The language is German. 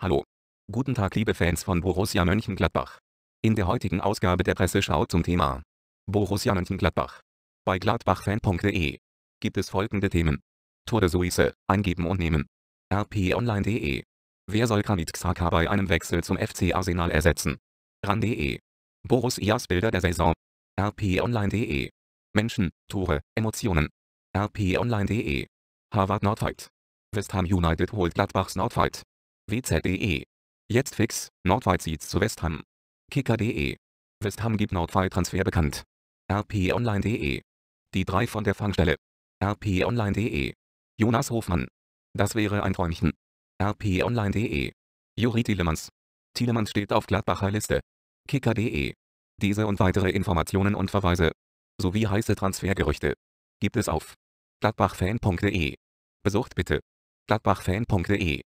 Hallo. Guten Tag liebe Fans von Borussia Mönchengladbach. In der heutigen Ausgabe der Presseschau zum Thema Borussia Mönchengladbach. Bei gladbachfan.de gibt es folgende Themen. Tour de Suisse, eingeben und nehmen. rponline.de Wer soll Granit Xhaka bei einem Wechsel zum FC Arsenal ersetzen? ran.de Borussias Bilder der Saison. rponline.de Menschen, Tore, Emotionen. rponline.de Harvard Nordfight. West Ham United holt Gladbachs Nordfight. WZ.de. E. Jetzt fix, Nordweit zieht's zu West Ham. Kicker.de. West Ham gibt Nordweit Transfer bekannt. rponline.de. Die drei von der Fangstelle. rponline.de. Jonas Hofmann. Das wäre ein Träumchen. rponline.de. Juri Tielemans. Tielemans steht auf Gladbacher Liste. Kicker.de. Diese und weitere Informationen und Verweise sowie heiße Transfergerüchte gibt es auf gladbachfan.de. Besucht bitte gladbachfan.de